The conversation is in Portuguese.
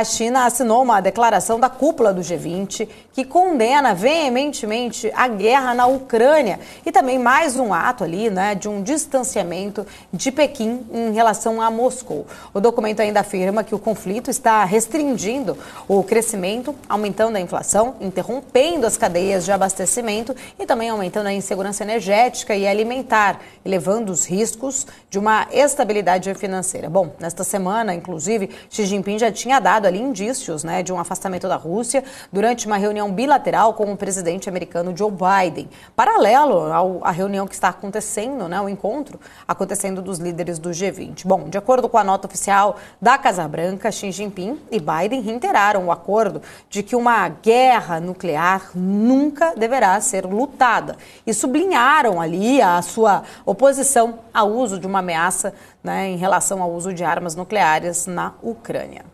a China assinou uma declaração da cúpula do G20 que condena veementemente a guerra na Ucrânia e também mais um ato ali, né, de um distanciamento de Pequim em relação a Moscou. O documento ainda afirma que o conflito está restringindo o crescimento, aumentando a inflação, interrompendo as cadeias de abastecimento e também aumentando a insegurança energética e alimentar, elevando os riscos de uma estabilidade financeira. Bom, nesta semana, inclusive, Xi Jinping já tinha dado ali indícios né, de um afastamento da Rússia durante uma reunião bilateral com o presidente americano Joe Biden. Paralelo ao, à reunião que está acontecendo, né, o encontro acontecendo dos líderes do G20. Bom, de acordo com a nota oficial da Casa Branca, Xi Jinping e Biden reiteraram o acordo de que uma guerra nuclear nunca deverá ser lutada e sublinharam ali a sua oposição ao uso de uma ameaça né, em relação ao uso de armas nucleares na Ucrânia.